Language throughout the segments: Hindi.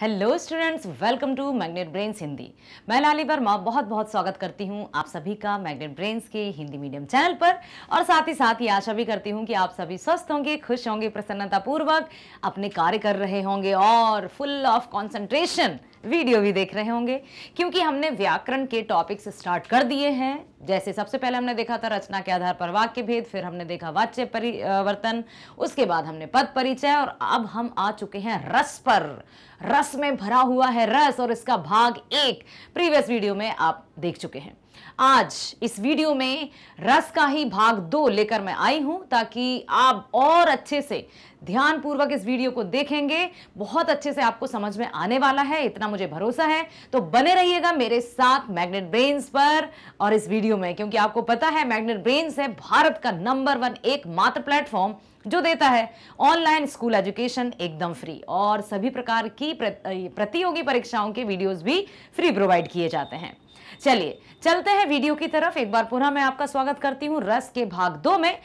Hello students welcome to Magnet Brains Hindi मैं लाली वर्मा बहुत बहुत स्वागत करती हूं आप सभी का मैग्नेट ब्रेन्स के हिंदी मीडियम चैनल पर और साथ ही साथ ये आशा भी करती हूं कि आप सभी स्वस्थ होंगे खुश होंगे प्रसन्नतापूर्वक अपने कार्य कर रहे होंगे और फुल ऑफ कॉन्सेंट्रेशन वीडियो भी देख रहे होंगे क्योंकि हमने व्याकरण के टॉपिक्स स्टार्ट कर दिए हैं जैसे सबसे पहले हमने देखा था रचना के आधार पर वाक्य भेद फिर हमने देखा वाच्य परिवर्तन उसके बाद हमने पद परिचय और अब हम आ चुके हैं रस पर रस में भरा हुआ है रस और इसका भाग एक प्रीवियस वीडियो में आप देख चुके हैं आज इस वीडियो में रस का ही भाग दो लेकर मैं आई हूं ताकि आप और अच्छे से ध्यानपूर्वक इस वीडियो को देखेंगे बहुत अच्छे से आपको समझ में आने वाला है इतना मुझे भरोसा है तो बने रहिएगा मेरे साथ मैग्नेट ब्रेन्स पर और इस वीडियो में क्योंकि आपको पता है मैग्नेट ब्रेन्स है भारत का नंबर वन एकमात्र प्लेटफॉर्म जो देता है ऑनलाइन स्कूल एजुकेशन एकदम फ्री और सभी प्रकार की प्रतियोगी परीक्षाओं के वीडियोस भी फ्री प्रोवाइड किए जाते हैं चलिए चलते हैं वीडियो की तरफ एक बार पुनः मैं आपका स्वागत करती हूँ रस के भाग दो में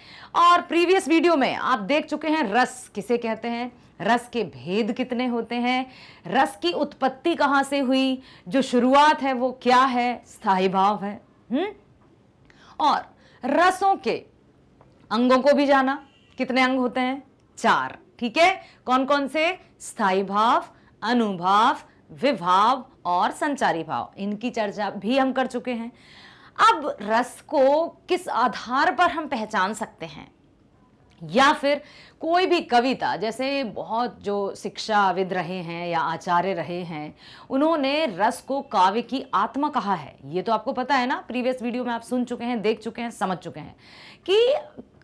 और प्रीवियस वीडियो में आप देख चुके हैं रस किसे कहते हैं रस के भेद कितने होते हैं रस की उत्पत्ति कहाँ से हुई जो शुरुआत है वो क्या है स्थायी भाव है हुँ? हम्म? और रसों के अंगों को भी जाना कितने अंग होते हैं चार ठीक है कौन कौन से स्थाई भाव अनुभाव विभाव और संचारी भाव इनकी चर्चा भी हम कर चुके हैं अब रस को किस आधार पर हम पहचान सकते हैं या फिर कोई भी कविता जैसे बहुत जो शिक्षाविद रहे हैं या आचार्य रहे हैं उन्होंने रस को काव्य की आत्मा कहा है ये तो आपको पता है ना प्रीवियस वीडियो में आप सुन चुके हैं देख चुके हैं समझ चुके हैं कि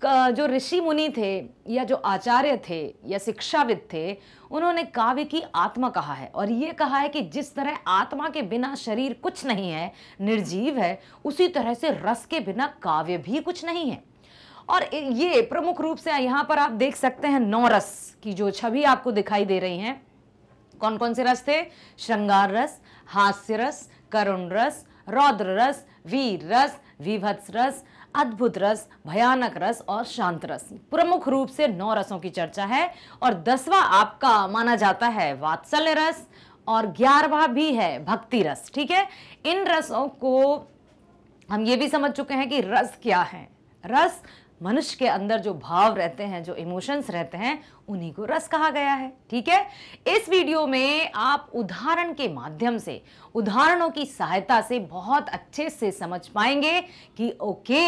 जो ऋषि मुनि थे या जो आचार्य थे या शिक्षाविद थे उन्होंने काव्य की आत्मा कहा है और ये कहा है कि जिस तरह आत्मा के बिना शरीर कुछ नहीं है निर्जीव है उसी तरह से रस के बिना काव्य भी कुछ नहीं है और ये प्रमुख रूप से यहाँ पर आप देख सकते हैं नौ रस की जो छवि आपको दिखाई दे रही हैं कौन कौन से रस थे श्रृंगार रस हास्य रस करुण रस रौद्र रस वीर रस विभत्स रस अद्भुत रस भयानक रस और शांत रस प्रमुख रूप से नौ रसों की चर्चा है और दसवा आपका माना जाता है वात्सल्य रस और ग्यारहवा भी है भक्ति रस ठीक है इन रसों को हम ये भी समझ चुके हैं कि रस क्या है रस मनुष्य के अंदर जो भाव रहते हैं जो इमोशंस रहते हैं उन्हीं को रस कहा गया है ठीक है इस वीडियो में आप उदाहरण के माध्यम से उदाहरणों की सहायता से बहुत अच्छे से समझ पाएंगे कि ओके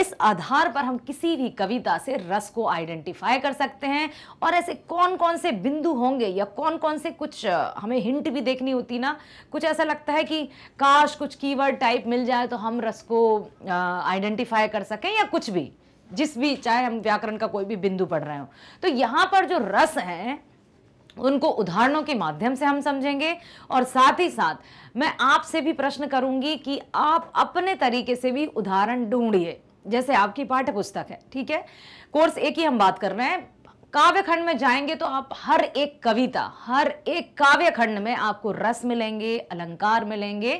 इस आधार पर हम किसी भी कविता से रस को आइडेंटिफाई कर सकते हैं और ऐसे कौन कौन से बिंदु होंगे या कौन कौन से कुछ हमें हिंट भी देखनी होती ना कुछ ऐसा लगता है कि काश कुछ कीवर्ड टाइप मिल जाए तो हम रस को आइडेंटिफाई कर सकें या कुछ भी जिस भी चाहे हम व्याकरण का कोई भी बिंदु पढ़ रहे हो तो यहाँ पर जो रस है उनको उदाहरणों के माध्यम से हम समझेंगे और साथ ही साथ मैं आपसे भी प्रश्न करूंगी कि आप अपने तरीके से भी उदाहरण ढूंढिए जैसे आपकी पाठ्य पुस्तक है ठीक है कोर्स एक ही हम बात कर रहे हैं काव्य खंड में जाएंगे तो आप हर एक कविता हर एक काव्य खंड में आपको रस मिलेंगे अलंकार मिलेंगे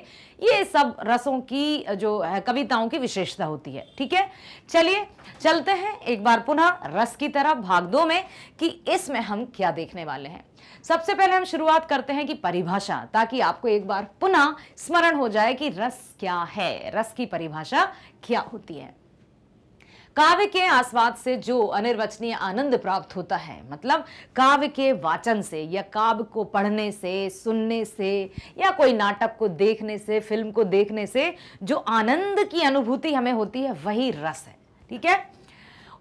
ये सब रसों की जो है कविताओं की विशेषता होती है ठीक है चलिए चलते हैं एक बार पुनः रस की तरह भाग दो में कि इसमें हम क्या देखने वाले हैं सबसे पहले हम शुरुआत करते हैं कि परिभाषा ताकि आपको एक बार पुनः स्मरण हो जाए कि रस क्या है रस की परिभाषा क्या होती है काव्य के आस्वाद से जो अनिर्वचनीय आनंद प्राप्त होता है मतलब काव्य के वाचन से या काव्य को पढ़ने से सुनने से या कोई नाटक को देखने से फिल्म को देखने से जो आनंद की अनुभूति हमें होती है वही रस है ठीक है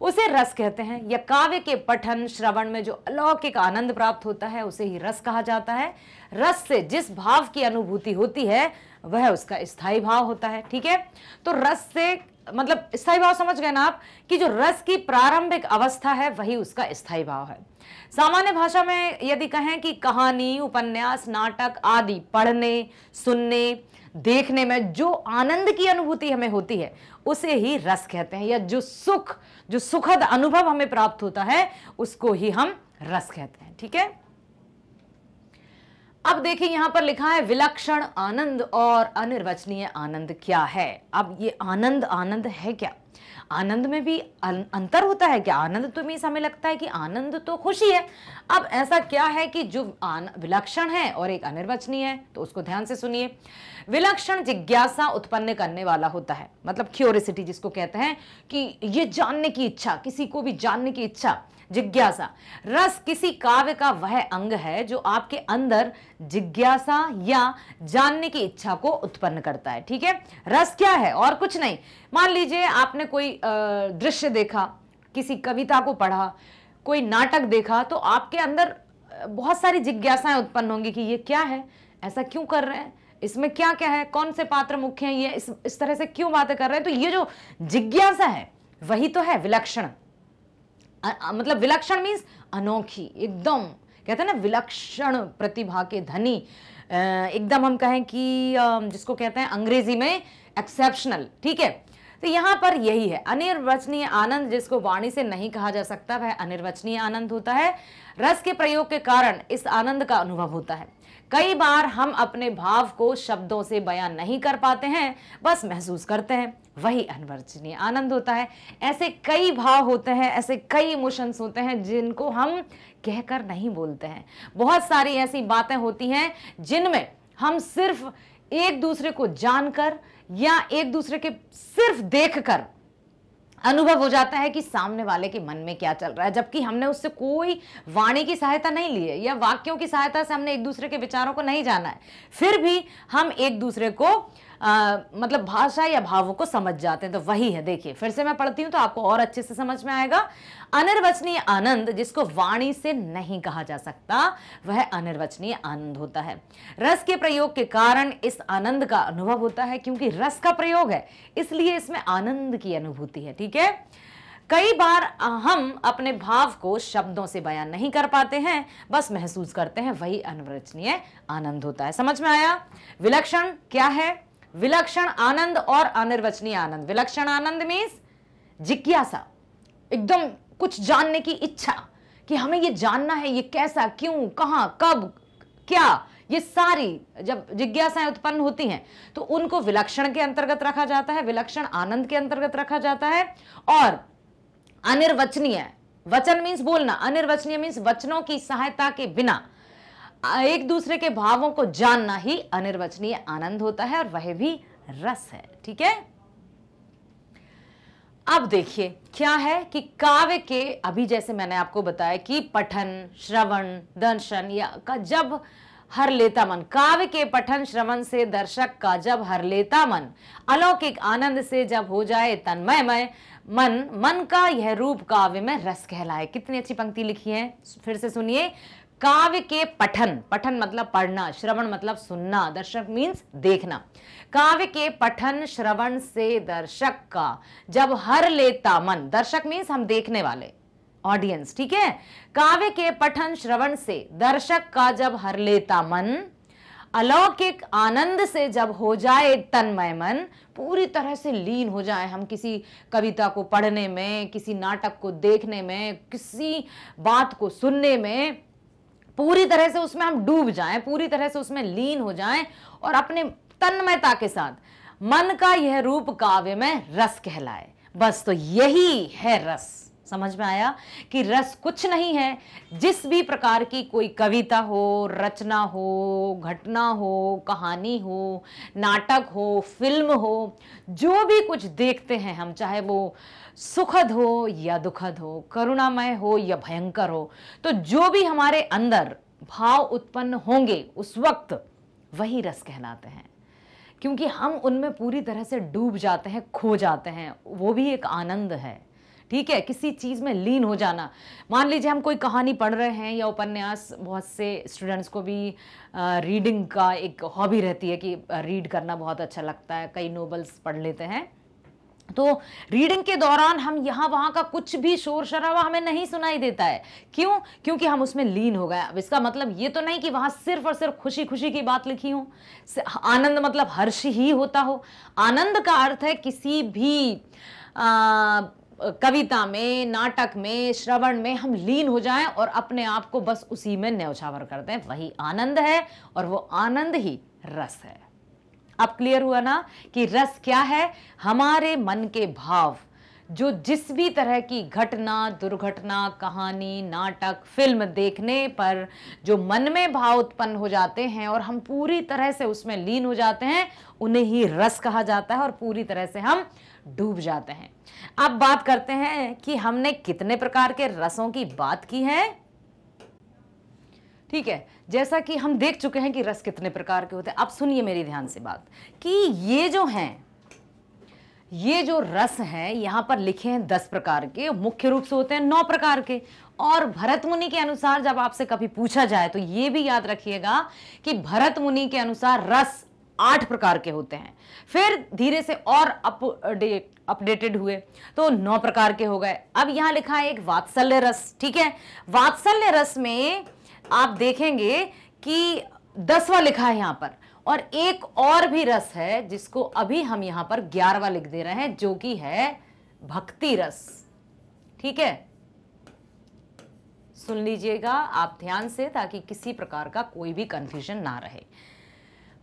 उसे रस कहते हैं या काव्य के पठन श्रवण में जो अलौकिक आनंद प्राप्त होता है उसे ही रस कहा जाता है रस से जिस भाव की अनुभूति होती है वह उसका स्थायी भाव होता है ठीक है तो रस से मतलब स्थायी भाव समझ गए ना आप कि जो रस की प्रारंभिक अवस्था है वही उसका स्थायी भाव है सामान्य भाषा में यदि कहें कि कहानी उपन्यास नाटक आदि पढ़ने सुनने देखने में जो आनंद की अनुभूति हमें होती है उसे ही रस कहते हैं या जो सुख जो सुखद अनुभव हमें प्राप्त होता है उसको ही हम रस कहते हैं ठीक है अब देखिए यहां पर लिखा है विलक्षण आनंद और अनिर्वचनीय आनंद क्या है अब ये आनंद आनंद है क्या आनंद में भी अंतर होता है क्या आनंद तो मीन्स समय लगता है कि आनंद तो खुशी है अब ऐसा क्या है कि जो विलक्षण है और एक अनिर्वचनीय है तो उसको ध्यान से सुनिए विलक्षण जिज्ञासा उत्पन्न करने वाला होता है मतलब क्यूरिसिटी जिसको कहते हैं कि ये जानने की इच्छा किसी को भी जानने की इच्छा जिज्ञासा रस किसी काव्य का वह अंग है जो आपके अंदर जिज्ञासा या जानने की इच्छा को उत्पन्न करता है ठीक है रस क्या है और कुछ नहीं मान लीजिए आपने कोई दृश्य देखा किसी कविता को पढ़ा कोई नाटक देखा तो आपके अंदर बहुत सारी जिज्ञासाएं उत्पन्न होंगी कि ये क्या है ऐसा क्यों कर रहे हैं इसमें क्या क्या है कौन से पात्र मुख्य हैं ये इस इस तरह से क्यों बातें कर रहे हैं तो ये जो जिज्ञासा है वही तो है विलक्षण मतलब विलक्षण मीन्स अनोखी एकदम कहते हैं ना विलक्षण प्रतिभा के धनी एकदम हम कहें कि जिसको कहते हैं अंग्रेजी में एक्सेप्शनल ठीक है तो यहाँ पर यही है अनिर्वचनीय आनंद जिसको वाणी से नहीं कहा जा सकता वह अनिर्वचनीय आनंद होता है रस के प्रयोग के कारण इस आनंद का अनुभव होता है कई बार हम अपने भाव को शब्दों से बयान नहीं कर पाते हैं बस महसूस करते हैं वही अनवर्जनीय आनंद होता है ऐसे कई भाव होते हैं ऐसे कई इमोशंस होते हैं जिनको हम कहकर नहीं बोलते हैं बहुत सारी ऐसी बातें होती हैं जिनमें हम सिर्फ एक दूसरे को जानकर या एक दूसरे के सिर्फ देखकर अनुभव हो जाता है कि सामने वाले के मन में क्या चल रहा है जबकि हमने उससे कोई वाणी की सहायता नहीं ली है या वाक्यों की सहायता से हमने एक दूसरे के विचारों को नहीं जाना है फिर भी हम एक दूसरे को मतलब भाषा या भावों को समझ जाते हैं तो वही है देखिए फिर से मैं पढ़ती हूँ तो आपको और अच्छे से समझ में आएगा अनिर्वचनीय आनंद जिसको वाणी से नहीं कहा जा सकता वह अनिर्वचनीय आनंद होता है रस के प्रयोग के कारण इस आनंद का अनुभव होता है क्योंकि रस का प्रयोग है इसलिए इसमें आनंद की अनुभूति है ठीक है कई बार हम अपने भाव को शब्दों से बयान नहीं कर पाते हैं बस महसूस करते हैं वही अनवरचनीय आनंद होता है समझ में आया विलक्षण क्या है विलक्षण आनंद और अनिर्वचनीय आनंद विलक्षण आनंद मीन्स जिज्ञासा एकदम कुछ जानने की इच्छा कि हमें ये जानना है ये कैसा क्यों कहा कब क्या ये सारी जब जिज्ञासाएं उत्पन्न होती हैं तो उनको विलक्षण के अंतर्गत रखा जाता है विलक्षण आनंद के अंतर्गत रखा जाता है और अनिर्वचनीय वचन मीन्स बोलना अनिर्वचनीय मीन्स वचनों की सहायता के बिना एक दूसरे के भावों को जानना ही अनिर्वचनीय आनंद होता है और वह भी रस है ठीक है अब देखिए क्या है कि काव्य के अभी जैसे मैंने आपको बताया कि पठन श्रवण दर्शन या का जब हर लेता मन काव्य के पठन श्रवण से दर्शक का जब हर लेता मन अलौकिक आनंद से जब हो जाए तन्मय मय मन मन का यह रूप काव्य में रस कहलाए कितनी अच्छी पंक्ति लिखी है फिर से सुनिए काव्य के पठन पठन मतलब पढ़ना श्रवण मतलब सुनना दर्शक मीन्स देखना काव्य के पठन श्रवण से दर्शक का जब हर लेता मन दर्शक मीन्स हम देखने वाले ऑडियंस ठीक है काव्य के पठन श्रवण से दर्शक का जब हर लेता मन अलौकिक आनंद से जब हो जाए तन्मय मन पूरी तरह से लीन हो जाए हम किसी कविता को पढ़ने में किसी नाटक को देखने में किसी बात को सुनने में पूरी तरह से उसमें हम डूब जाएं पूरी तरह से उसमें लीन हो जाएं और अपने तन्मयता के साथ मन का यह रूप काव्य में रस कहलाए बस तो यही है रस समझ में आया कि रस कुछ नहीं है जिस भी प्रकार की कोई कविता हो रचना हो घटना हो कहानी हो नाटक हो फिल्म हो जो भी कुछ देखते हैं हम चाहे वो सुखद हो या दुखद हो करुणामय हो या भयंकर हो तो जो भी हमारे अंदर भाव उत्पन्न होंगे उस वक्त वही रस कहलाते हैं क्योंकि हम उनमें पूरी तरह से डूब जाते हैं खो जाते हैं वो भी एक आनंद है ठीक है किसी चीज़ में लीन हो जाना मान लीजिए हम कोई कहानी पढ़ रहे हैं या उपन्यास बहुत से स्टूडेंट्स को भी आ, रीडिंग का एक हॉबी रहती है कि रीड करना बहुत अच्छा लगता है कई नोबल्स पढ़ लेते हैं तो रीडिंग के दौरान हम यहाँ वहाँ का कुछ भी शोर शराबा हमें नहीं सुनाई देता है क्यों क्योंकि हम उसमें लीन हो गए अब इसका मतलब ये तो नहीं कि वहाँ सिर्फ और सिर्फ खुशी खुशी की बात लिखी हो आनंद मतलब हर्ष ही होता हो आनंद का अर्थ है किसी भी आ, कविता में नाटक में श्रवण में हम लीन हो जाएं और अपने आप को बस उसी में न्यौछावर कर दें वही आनंद है और वो आनंद ही रस है अब क्लियर हुआ ना कि रस क्या है हमारे मन के भाव जो जिस भी तरह की घटना दुर्घटना कहानी नाटक फिल्म देखने पर जो मन में भाव उत्पन्न हो जाते हैं और हम पूरी तरह से उसमें लीन हो जाते हैं उन्हें ही रस कहा जाता है और पूरी तरह से हम डूब जाते हैं अब बात करते हैं कि हमने कितने प्रकार के रसों की बात की है ठीक है जैसा कि हम देख चुके हैं कि रस कितने प्रकार के होते हैं अब सुनिए मेरी ध्यान से बात कि ये जो हैं ये जो रस हैं यहाँ पर लिखे हैं दस प्रकार के मुख्य रूप से होते हैं नौ प्रकार के और भरत मुनि के अनुसार जब आपसे कभी पूछा जाए तो ये भी याद रखिएगा कि भरत मुनि के अनुसार रस आठ प्रकार के होते हैं फिर धीरे से और अपडेट अपडेटेड हुए तो नौ प्रकार के हो गए अब यहां लिखा है एक वात्सल्य रस ठीक है वात्सल्य रस में आप देखेंगे कि दसवां लिखा है यहां पर और एक और भी रस है जिसको अभी हम यहां पर ग्यारहवा लिख दे रहे हैं जो कि है भक्ति रस ठीक है सुन लीजिएगा आप ध्यान से ताकि किसी प्रकार का कोई भी कंफ्यूजन ना रहे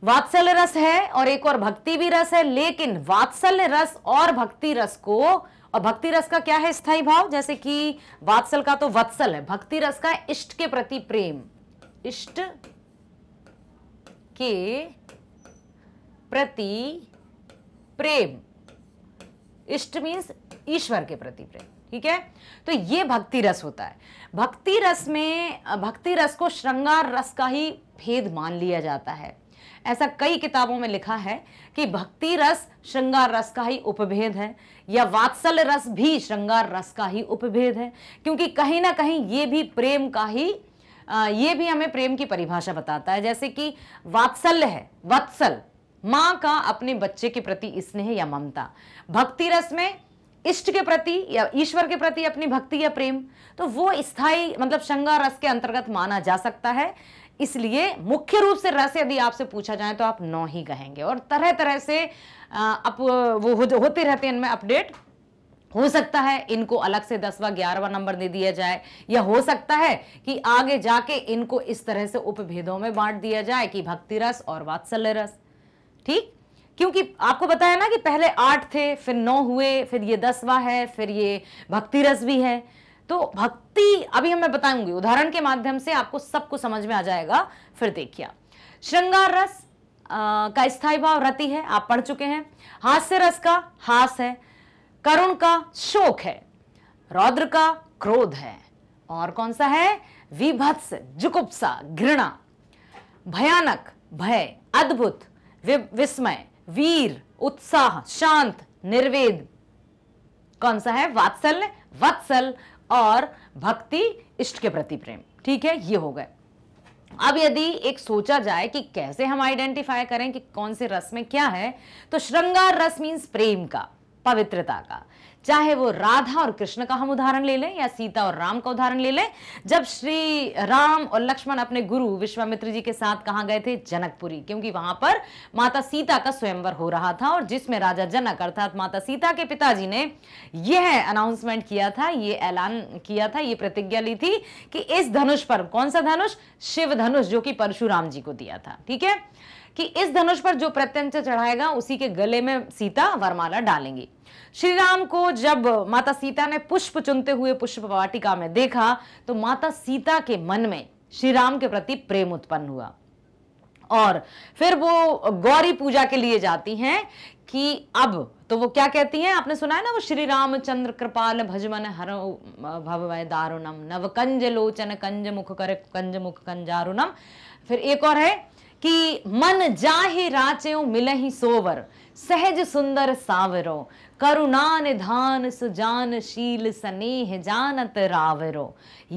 वात्सल्य रस है और एक और भक्ति भी रस है लेकिन वात्सल्य रस और भक्ति रस को और भक्ति रस का क्या है स्थायी भाव जैसे कि वात्सल का तो वत्सल है भक्ति रस का इष्ट के प्रति प्रेम इष्ट के प्रति प्रेम इष्ट मीन्स ईश्वर के प्रति प्रेम ठीक है तो ये भक्ति रस होता है भक्ति रस में भक्ति रस को श्रृंगार रस का ही भेद मान लिया जाता है ऐसा कई किताबों में लिखा है कि भक्ति रस श्रृंगार रस का ही उपभेद है या वात्सल रस भी श्रृंगार रस का ही उपभेद है क्योंकि कहीं ना कहीं ये भी प्रेम का ही ये भी हमें प्रेम की परिभाषा बताता है जैसे कि वात्सल्य है वत्सल माँ का अपने बच्चे के प्रति स्नेह या ममता भक्ति रस में इष्ट के प्रति या ईश्वर के प्रति अपनी भक्ति या प्रेम तो वो स्थायी मतलब श्रृंगार रस के अंतर्गत माना जा सकता है इसलिए मुख्य रूप से रस यदि आपसे पूछा जाए तो आप नौ ही कहेंगे और तरह तरह से अप वो होते रहते हैं इनमें अपडेट हो सकता है इनको अलग से दसवा ग्यारहवा नंबर दे दिया जाए या हो सकता है कि आगे जाके इनको इस तरह से उपभेदों में बांट दिया जाए कि भक्ति रस और वात्सल्य रस ठीक क्योंकि आपको बताया ना कि पहले आठ थे फिर नौ हुए फिर ये दसवा है फिर ये भक्ति रस भी है तो भक्ति अभी हमें बताऊंगी उदाहरण के माध्यम से आपको सबको समझ में आ जाएगा फिर देखिए श्रृंगार रस आ, का स्थायी भाव रति है आप पढ़ चुके हैं हास्य रस का हास है करुण का शोक है रौद्र का क्रोध है और कौन सा है विभत्स जुकुप्सा घृणा भयानक भय अद्भुत विस्मय वीर उत्साह शांत निर्वेद कौन सा है वात्सल्य वत्सल और भक्ति इष्ट के प्रति प्रेम ठीक है ये हो गए अब यदि एक सोचा जाए कि कैसे हम आइडेंटिफाई करें कि कौन से रस में क्या है तो श्रृंगार रस मीन्स प्रेम का पवित्रता का चाहे वो राधा और कृष्ण का हम उदाहरण ले लें या सीता और राम का उदाहरण ले लें जब श्री राम और लक्ष्मण अपने गुरु विश्वामित्र जी के साथ कहां गए थे जनकपुरी क्योंकि वहां पर माता सीता का स्वयंवर हो रहा था और जिसमें राजा जनक अर्थात माता सीता के पिताजी ने यह अनाउंसमेंट किया था ये ऐलान किया था ये प्रतिज्ञा ली थी कि इस धनुष पर कौन सा धनुष शिव धनुष जो कि परशुराम जी को दिया था ठीक है कि इस धनुष पर जो प्रत्यंत चढ़ाएगा उसी के गले में सीता वरमाला डालेंगी श्री राम को जब माता सीता ने पुष्प चुनते हुए पुष्प वाटिका में देखा तो माता सीता के मन में श्री राम के प्रति प्रेम उत्पन्न हुआ और फिर वो गौरी पूजा के लिए जाती हैं कि अब तो वो क्या कहती हैं आपने सुना है ना वो श्री राम चंद्र कृपाल भजमन हर भव दारुणम कंज लोचन कंज मुख कर कंज मुख कंजारुणम फिर एक और है कि मन जाहि राचयो मिलहि सोवर सहज सुंदर सावरो करुणा निधान सुजान शील स्नेह जानत रावरो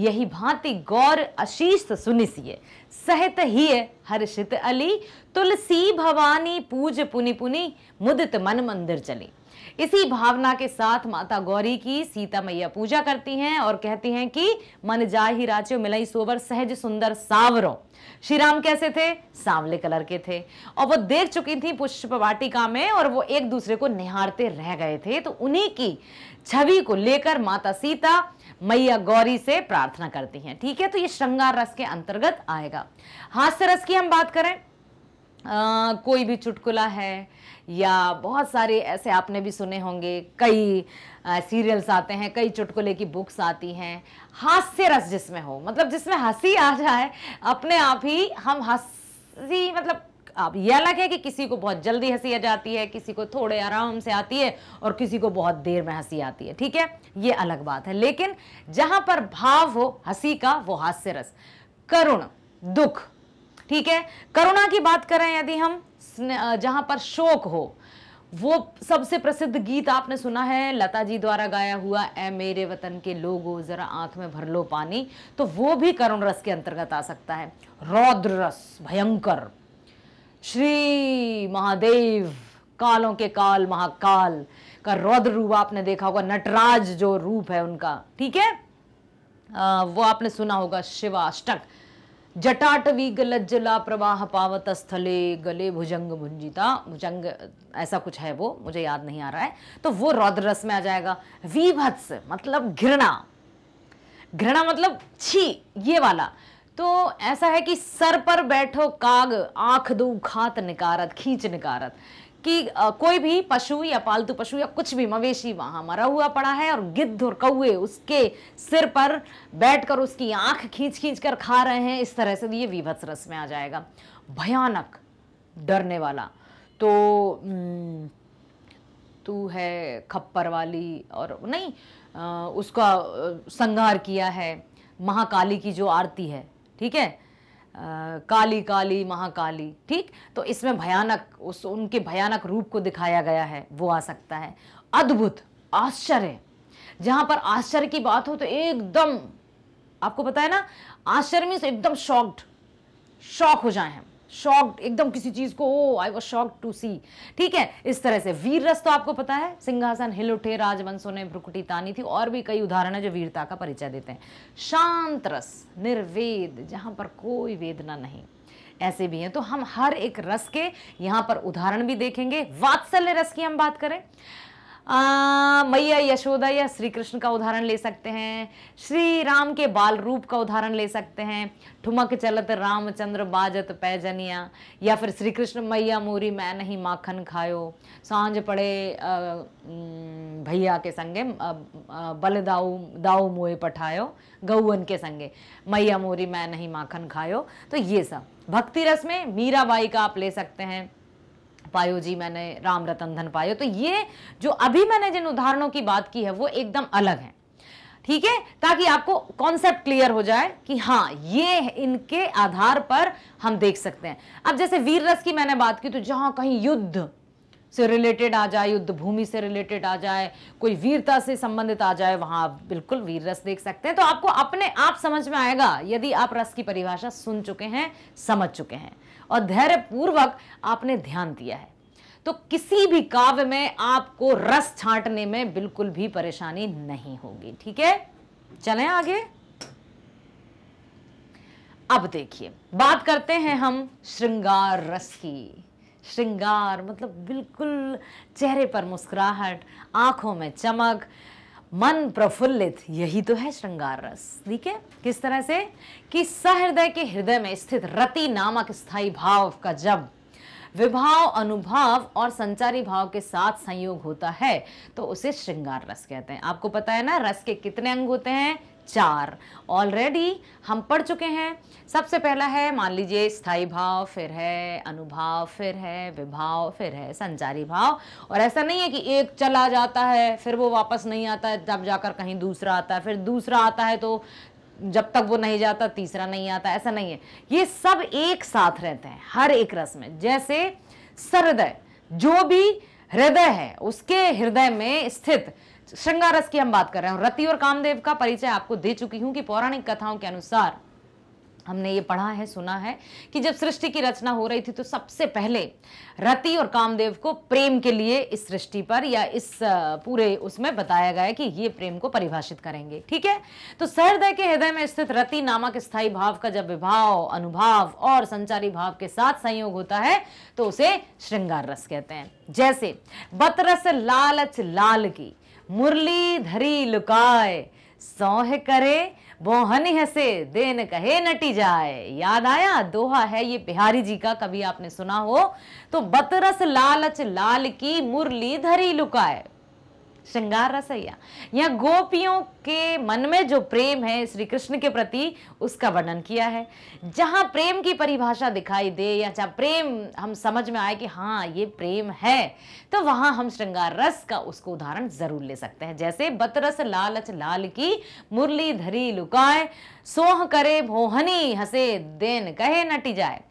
यही भांति गौर अशीष सुनिसिए सहत ही हर्षित अली तुलसी भवानी पूज पुनि पुनि मुदित मन मंदिर चली इसी भावना के साथ माता गौरी की सीता मैया पूजा करती हैं और कहती हैं कि मन जा ही राच्यो मिलई सोवर सहज सुंदर सावरों श्री राम कैसे थे सांवले कलर के थे और वो देख चुकी थी पुष्प वाटिका में और वो एक दूसरे को निहारते रह गए थे तो उन्हीं की छवि को लेकर माता सीता मैया गौरी से प्रार्थना करती हैं ठीक है तो ये श्रृंगार रस के अंतर्गत आएगा हास्य रस की हम बात करें आ, कोई भी चुटकुला है या बहुत सारे ऐसे आपने भी सुने होंगे कई सीरियल्स आते हैं कई चुटकुले की बुक्स आती हैं हास्य रस जिसमें हो मतलब जिसमें हंसी आ जाए अपने आप ही हम हंसी मतलब आप यह अलग है कि किसी को बहुत जल्दी हंसी आ जाती है किसी को थोड़े आराम से आती है और किसी को बहुत देर में हंसी आती है ठीक है ये अलग बात है लेकिन जहाँ पर भाव हो हंसी का वो हास्य रस करुण दुख ठीक है करुणा की बात करें यदि हम जहां पर शोक हो वो सबसे प्रसिद्ध गीत आपने सुना है लता जी द्वारा गाया हुआ ए मेरे वतन के लोगो ज़रा आंख में भर लो पानी तो वो भी करुण रस के अंतर्गत आ सकता है रौद्र रस भयंकर श्री महादेव कालों के काल महाकाल का रौद्र रूप आपने देखा होगा नटराज जो रूप है उनका ठीक है आ, वो आपने सुना होगा शिवाष्टक जटाटवी जला प्रवाह पावत स्थले गले भुजंग भुंजिता भुजंग ऐसा कुछ है वो मुझे याद नहीं आ रहा है तो वो रौद्र रस में आ जाएगा विभत्स मतलब घृणा घृणा मतलब छी ये वाला तो ऐसा है कि सर पर बैठो काग आंख दू खात निकारत खींच निकारत कि कोई भी पशु या पालतू पशु या कुछ भी मवेशी वहां मरा हुआ पड़ा है और गिद्ध और कौए उसके सिर पर बैठकर उसकी आंख खींच खींच कर खा रहे हैं इस तरह से ये विभत्स रस में आ जाएगा भयानक डरने वाला तो तू है खप्पर वाली और नहीं उसका संहार किया है महाकाली की जो आरती है ठीक है आ, काली काली महाकाली ठीक तो इसमें भयानक उस उनके भयानक रूप को दिखाया गया है वो आ सकता है अद्भुत आश्चर्य जहां पर आश्चर्य की बात हो तो एकदम आपको पता है ना आश्चर्य में एकदम शॉक्ड शॉक हो जाए हम शॉक्ड एकदम किसी चीज को oh I was shocked to see ठीक है इस तरह से वीर रस तो आपको पता है सिंहासन हिल उठे राजवंशों ने भ्रुकुटी तानी थी और भी कई उदाहरण है जो वीरता का परिचय देते हैं शांत रस निर्वेद जहां पर कोई वेदना नहीं ऐसे भी हैं तो हम हर एक रस के यहां पर उदाहरण भी देखेंगे वात्सल्य रस की हम बात करें मैया यशोदा या श्री कृष्ण का उदाहरण ले सकते हैं श्री राम के बाल रूप का उदाहरण ले सकते हैं ठुमक चलत रामचंद्र बाजत पैजनिया या फिर श्री कृष्ण मैया मोरी मैं नहीं माखन खायो सांझ पड़े भैया के संगे बल दाऊ दाऊ मोए पठायो गौवन के संगे मैया मोरी मैं नहीं माखन खायो तो ये सब भक्ति रस में मीराबाई का आप ले सकते हैं पायो जी मैंने राम रतन धन पायो तो ये जो अभी मैंने जिन उदाहरणों की बात की है वो एकदम अलग है ठीक है ताकि आपको कॉन्सेप्ट क्लियर हो जाए कि हाँ ये इनके आधार पर हम देख सकते हैं अब जैसे वीर रस की मैंने बात की तो जहां कहीं युद्ध से रिलेटेड आ जाए युद्ध भूमि से रिलेटेड आ जाए कोई वीरता से संबंधित आ जाए वहां आप बिल्कुल वीर रस देख सकते हैं तो आपको अपने आप समझ में आएगा यदि आप रस की परिभाषा सुन चुके हैं समझ चुके हैं और धैर्य पूर्वक आपने ध्यान दिया है तो किसी भी काव्य में आपको रस छांटने में बिल्कुल भी परेशानी नहीं होगी ठीक है चले आगे अब देखिए बात करते हैं हम श्रृंगार रस की श्रृंगार मतलब बिल्कुल चेहरे पर मुस्कुराहट आंखों में चमक मन प्रफुल्लित यही तो है श्रृंगार रस ठीक है किस तरह से कि सहृदय के हृदय में स्थित रति नामक स्थायी भाव का जब विभाव अनुभाव और संचारी भाव के साथ संयोग होता है तो उसे श्रृंगार रस कहते हैं आपको पता है ना रस के कितने अंग होते हैं चार ऑलरेडी हम पढ़ चुके हैं सबसे पहला है मान लीजिए स्थाई भाव फिर है अनुभाव फिर है विभाव फिर है संचारी भाव और ऐसा नहीं है कि एक चला जाता है फिर वो वापस नहीं आता है तब जाकर कहीं दूसरा आता है फिर दूसरा आता है तो जब तक वो नहीं जाता तीसरा नहीं आता ऐसा नहीं है ये सब एक साथ रहते हैं हर एक रस में जैसे सरदय जो भी हृदय है उसके हृदय में स्थित श्रृंगारस की हम बात कर रहे हैं रति और कामदेव का परिचय आपको दे चुकी हूं कि पौराणिक कथाओं के अनुसार हमने ये पढ़ा है सुना है कि जब सृष्टि की रचना हो रही थी तो सबसे पहले रति और कामदेव को प्रेम के लिए इस सृष्टि पर या इस पूरे उसमें बताया गया कि ये प्रेम को परिभाषित करेंगे ठीक है तो सहृदय के हृदय में स्थित रति नामक स्थायी भाव का जब विभाव अनुभाव और संचारी भाव के साथ संयोग होता है तो उसे श्रृंगार रस कहते हैं जैसे बतरस लालच लाल की मुरली धरी लुकाए सौह करे बोहनी हसे देन कहे नटी जाए याद आया दोहा है ये बिहारी जी का कभी आपने सुना हो तो बतरस लालच लाल की मुरली धरी लुकाए श्रृंगार रसैया या गोपियों के मन में जो प्रेम है श्री कृष्ण के प्रति उसका वर्णन किया है जहाँ प्रेम की परिभाषा दिखाई दे या जहाँ प्रेम हम समझ में आए कि हाँ ये प्रेम है तो वहाँ हम श्रृंगार रस का उसको उदाहरण जरूर ले सकते हैं जैसे बतरस लालच लाल की मुरली धरी लुकाए सोह करे भोहनी हसे देन कहे नटी जाए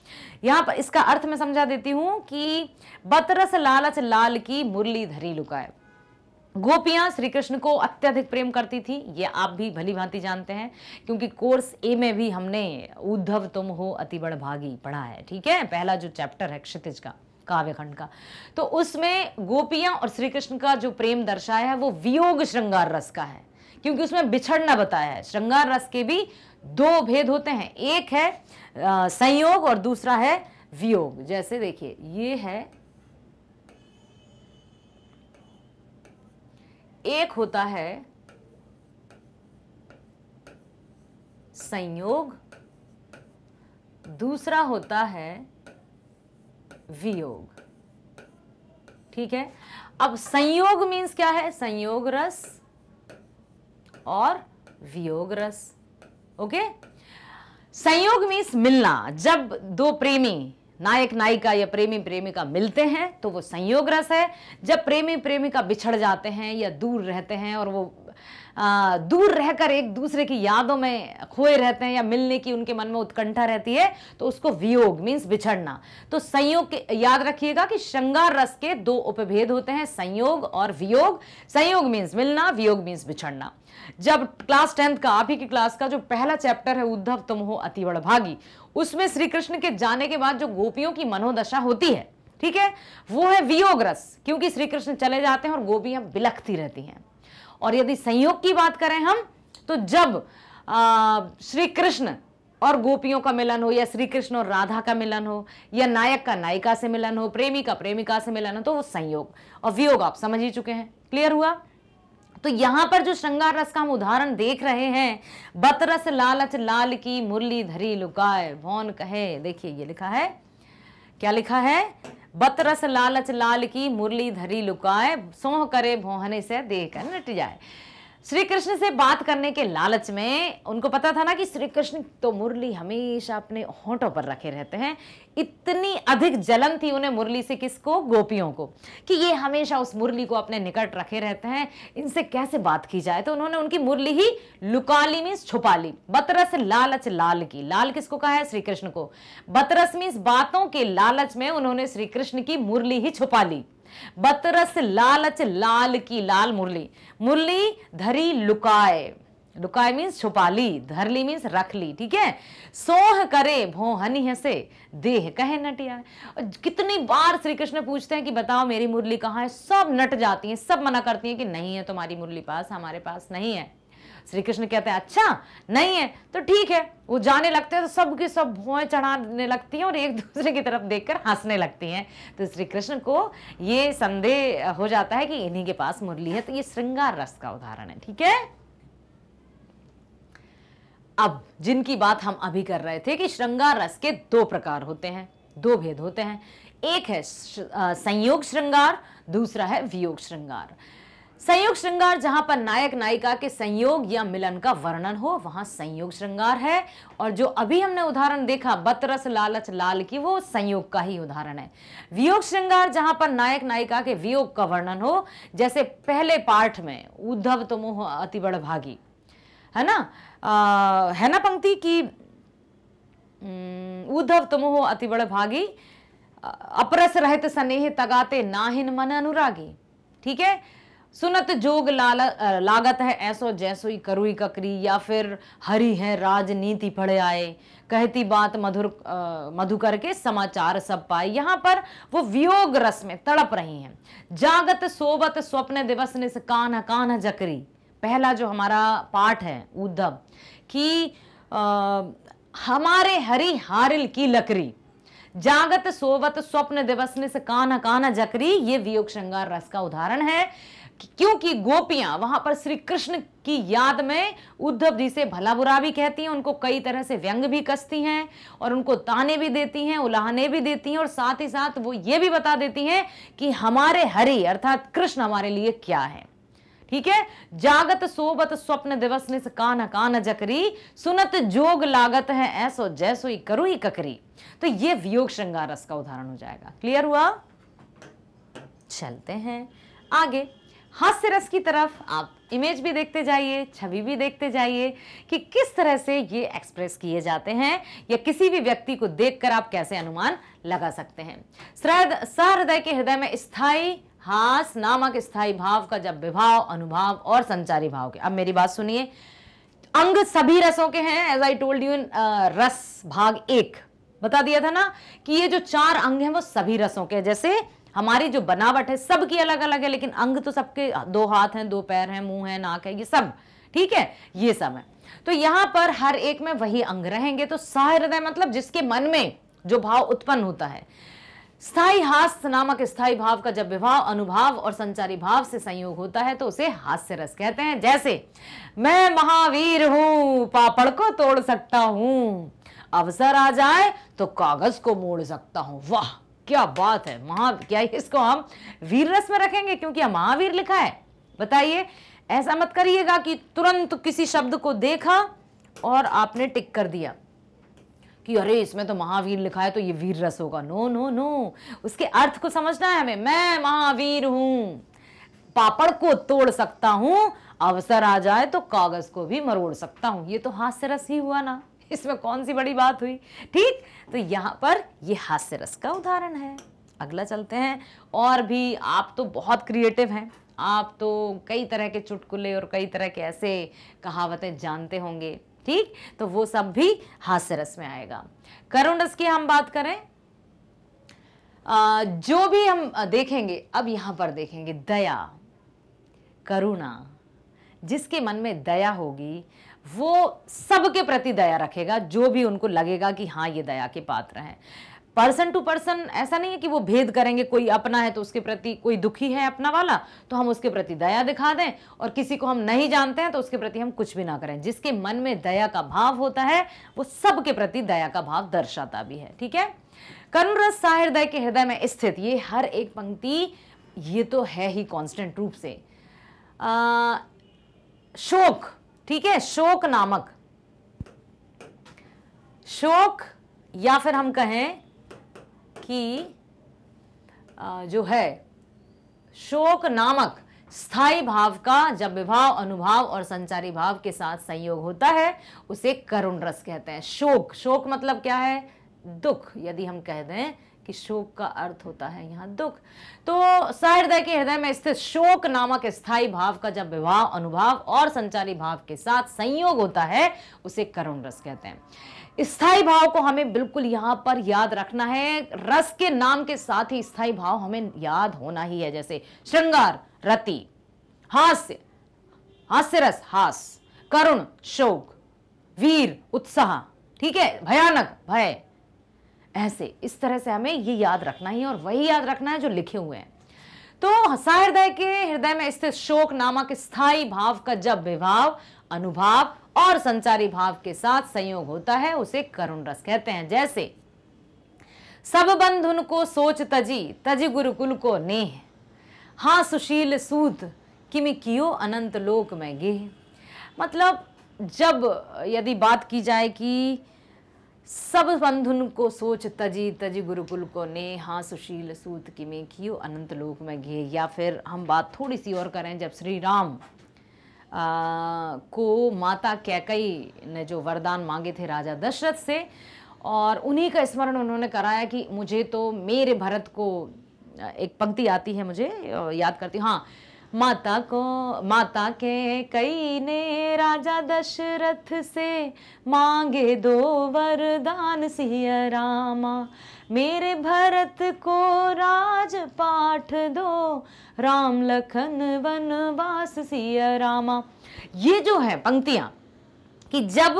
यहाँ पर इसका अर्थ मैं समझा देती हूँ कि बतरस लालच लाल की मुरली धरी लुकाए गोपियां श्री कृष्ण को अत्यधिक प्रेम करती थी ये आप भी भली भांति जानते हैं क्योंकि कोर्स ए में भी हमने उद्धव तुम हो अति बड़ भागी पढ़ा है ठीक है पहला जो चैप्टर है क्षितिज का काव्यखंड का तो उसमें गोपियां और श्री कृष्ण का जो प्रेम दर्शाया है वो वियोग श्रृंगार रस का है क्योंकि उसमें बिछड़ना बताया है श्रृंगार रस के भी दो भेद होते हैं एक है संयोग और दूसरा है वियोग जैसे देखिए ये है एक होता है संयोग दूसरा होता है वियोग ठीक है अब संयोग मीन्स क्या है संयोग रस और वियोग रस ओके संयोग मीन्स मिलना जब दो प्रेमी नायक नायिका या प्रेमी प्रेमिका मिलते हैं तो वो संयोग रस है जब प्रेमी प्रेमिका बिछड़ जाते हैं या दूर रहते हैं और वो आ, दूर रहकर एक दूसरे की यादों में खोए रहते हैं या मिलने की उनके मन में उत्कंठा रहती है तो उसको वियोग मीन्स बिछड़ना तो संयोग याद रखिएगा कि श्रृंगार रस के दो उपभेद होते हैं संयोग और वियोग संयोग मीन्स मिलना वियोग मीन्स बिछड़ना जब क्लास टेंथ का आप ही की क्लास का जो पहला चैप्टर है उद्धव तुम हो अति बड़भागी उसमें श्री कृष्ण के जाने के बाद जो गोपियों की मनोदशा होती है ठीक है वो है वियोग्रस क्योंकि श्री कृष्ण चले जाते हैं और गोपियां बिलखती रहती हैं और यदि संयोग की बात करें हम तो जब श्री कृष्ण और गोपियों का मिलन हो या श्री कृष्ण और राधा का मिलन हो या नायक का नायिका से मिलन हो प्रेमी का प्रेमिका से मिलन हो तो वो संयोग और वियोग आप समझ ही चुके हैं क्लियर हुआ तो यहां पर जो श्रृंगार रस का हम उदाहरण देख रहे हैं बतरस लालच लाल की मुरली धरी लुकाए भौन कहे देखिए ये लिखा है क्या लिखा है बतरस लालच लाल की मुरली धरी लुकाए सोह करे भोहने से देख नट जाए श्री कृष्ण से बात करने के लालच में उनको पता था ना कि श्री कृष्ण तो मुरली हमेशा अपने होंठों पर रखे रहते हैं इतनी अधिक जलन थी उन्हें मुरली से किसको गोपियों को कि ये हमेशा उस मुरली को अपने निकट रखे रहते हैं इनसे कैसे बात की जाए तो उन्होंने उनकी मुरली ही लुकाली मीन्स छुपा ली बतरस लालच लाल की लाल किसको कहा है श्री कृष्ण को बतरस मीन्स बातों के लालच में उन्होंने श्री कृष्ण की मुरली ही छुपा ली बतरस लालच लाल की लाल मुरली मुरली धरी लुकाए लुकाए मीन्स छुपा ली धरली मीन्स रख ली ठीक है सोह करे भो हनी हसे देह कहे नटिया कितनी बार श्री कृष्ण पूछते हैं कि बताओ मेरी मुरली कहाँ है सब नट जाती हैं सब मना करती हैं कि नहीं है तुम्हारी मुरली पास हमारे पास नहीं है श्री कृष्ण कहते हैं अच्छा नहीं है तो ठीक है वो जाने लगते हैं तो सबकी सब भुएं चढ़ाने लगती हैं और एक दूसरे की तरफ देखकर हंसने लगती हैं तो श्री कृष्ण को ये संदेह हो जाता है कि इन्हीं के पास मुरली है तो ये श्रृंगार रस का उदाहरण है ठीक है अब जिनकी बात हम अभी कर रहे थे कि श्रृंगार रस के दो प्रकार होते हैं दो भेद होते हैं एक है संयोग श्रृंगार दूसरा है वियोग श्रृंगार संयोग श्रृंगार जहां पर नायक नायिका के संयोग या मिलन का वर्णन हो वहां संयोग श्रृंगार है और जो अभी हमने उदाहरण देखा बतरस लालच लाल की वो संयोग का ही उदाहरण है वियोग श्रृंगार जहां पर नायक नायिका के वियोग का वर्णन हो जैसे पहले पाठ में उद्धव तुम तो अति बड़ भागी है ना आ, है ना पंक्ति की उद्धव तुम हो अति बड़ भागी अपरस रहित स्नेह तगाते नाहिन मन अनुरागी ठीक है सुनत जोग लाल लागत है ऐसो जैसो ही करुई ककरी या फिर हरी है राजनीति पढ़े आए कहती बात मधुर मधुकर के समाचार सब पाए यहाँ पर वो वियोग रस में तड़प रही हैं जागत सोबत स्वप्न दिवस निस कान कान जकरी पहला जो हमारा पाठ है उद्धव कि हमारे हरी हारिल की लकड़ी जागत सोवत स्वप्न दिवस निस कान कान जकरी ये वियोग श्रृंगार रस का उदाहरण है क्योंकि गोपियां वहां पर श्री कृष्ण की याद में उद्धव जी से भला बुरा भी कहती हैं उनको कई तरह से व्यंग भी कसती हैं और उनको ताने भी देती हैं उलाहने भी देती हैं और साथ ही साथ वो ये भी बता देती हैं कि हमारे हरि अर्थात कृष्ण हमारे लिए क्या है ठीक है जागत सोबत स्वप्न दिवस निस कान कान जकरी सुनत जोग लागत है ऐसो जैसो ही करू ही ककरी तो ये वियोग श्रृंगार रस का उदाहरण हो जाएगा क्लियर हुआ चलते हैं आगे हास्य रस की तरफ आप इमेज भी देखते जाइए छवि भी देखते जाइए कि किस तरह से ये एक्सप्रेस किए जाते हैं या किसी भी व्यक्ति को देखकर आप कैसे अनुमान लगा सकते हैं सहृदय के हृदय में स्थाई हास नामक स्थाई भाव का जब विभाव अनुभाव और संचारी भाव के अब मेरी बात सुनिए अंग सभी रसों के हैं एज आई टोल्ड यू इन रस भाग एक बता दिया था ना कि ये जो चार अंग हैं वो सभी रसों के जैसे हमारी जो बनावट है सबकी अलग अलग है लेकिन अंग तो सबके दो हाथ हैं दो पैर हैं मुंह है नाक है ये सब ठीक है ये सब है तो यहां पर हर एक में वही अंग रहेंगे तो सहृदय मतलब जिसके मन में जो भाव उत्पन्न होता है स्थाई हास्य नामक स्थाई भाव का जब विभाव अनुभाव और संचारी भाव से संयोग होता है तो उसे हास्य रस कहते हैं जैसे मैं महावीर हूं पापड़ को तोड़ सकता हूं अवसर आ जाए तो कागज को मोड़ सकता हूं वाह क्या बात है महा क्या इसको हम वीर रस में रखेंगे क्योंकि महावीर लिखा है बताइए ऐसा मत करिएगा कि तुरंत किसी शब्द को देखा और आपने टिक कर दिया कि अरे इसमें तो महावीर लिखा है तो ये वीर रस होगा नो नो नो उसके अर्थ को समझना है हमें मैं महावीर हूं पापड़ को तोड़ सकता हूं अवसर आ जाए तो कागज को भी मरोड़ सकता हूं ये तो हास्य रस ही हुआ ना इसमें कौन सी बड़ी बात हुई ठीक तो यहाँ पर ये हास्य रस का उदाहरण है अगला चलते हैं और भी आप तो बहुत क्रिएटिव हैं आप तो कई तरह के चुटकुले और कई तरह के ऐसे कहावतें जानते होंगे ठीक तो वो सब भी हास्य रस में आएगा करुण रस की हम बात करें आ, जो भी हम देखेंगे अब यहां पर देखेंगे दया करुणा जिसके मन में दया होगी वो सबके प्रति दया रखेगा जो भी उनको लगेगा कि हाँ ये दया के पात्र हैं पर्सन टू पर्सन ऐसा नहीं है कि वो भेद करेंगे कोई अपना है तो उसके प्रति कोई दुखी है अपना वाला तो हम उसके प्रति दया दिखा दें और किसी को हम नहीं जानते हैं तो उसके प्रति हम कुछ भी ना करें जिसके मन में दया का भाव होता है वो सबके प्रति दया का भाव दर्शाता भी है ठीक है रस साहृदय के हृदय में स्थित ये हर एक पंक्ति ये तो है ही कॉन्स्टेंट रूप से आ, शोक ठीक है शोक नामक शोक या फिर हम कहें कि जो है शोक नामक स्थायी भाव का जब विभाव अनुभाव और संचारी भाव के साथ संयोग होता है उसे करुण रस कहते हैं शोक शोक मतलब क्या है दुख यदि हम कह दें कि शोक का अर्थ होता है यहाँ दुख तो सहृदय के हृदय में स्थित शोक नामक स्थायी भाव का जब विभाव अनुभाव और संचारी भाव के साथ संयोग होता है उसे करुण रस कहते हैं स्थाई भाव को हमें बिल्कुल यहाँ पर याद रखना है रस के नाम के साथ ही स्थायी भाव हमें याद होना ही है जैसे श्रृंगार रति हास्य हास्य रस हास करुण शोक वीर उत्साह ठीक है भयानक भय ऐसे इस तरह से हमें ये याद रखना ही और वही याद रखना है जो लिखे हुए हैं तो हसा हृदय के हृदय में स्थित शोक नामक स्थायी भाव का जब विभाव अनुभाव और संचारी भाव के साथ संयोग होता है उसे करुण रस कहते हैं जैसे सब बंधुन को सोच तजी तजी गुरुकुल को नेह हा सुशील सूत किमि कियो अनंत लोक में गेह मतलब जब यदि बात की जाए कि सब बंधुन को सोच तजी तजी गुरुकुल को ने हाँ सुशील सूत की में कियो अनंत लोक में घे या फिर हम बात थोड़ी सी और करें जब श्री राम आ, को माता कैकई ने जो वरदान मांगे थे राजा दशरथ से और उन्हीं का स्मरण उन्होंने कराया कि मुझे तो मेरे भरत को एक पंक्ति आती है मुझे याद करती हूँ हाँ माता को माता के कई ने राजा दशरथ से मांगे दो वरदान सिया रामा मेरे भरत को राज पाठ दो राम लखन वनवास सिया रामा ये जो है पंक्तियाँ कि जब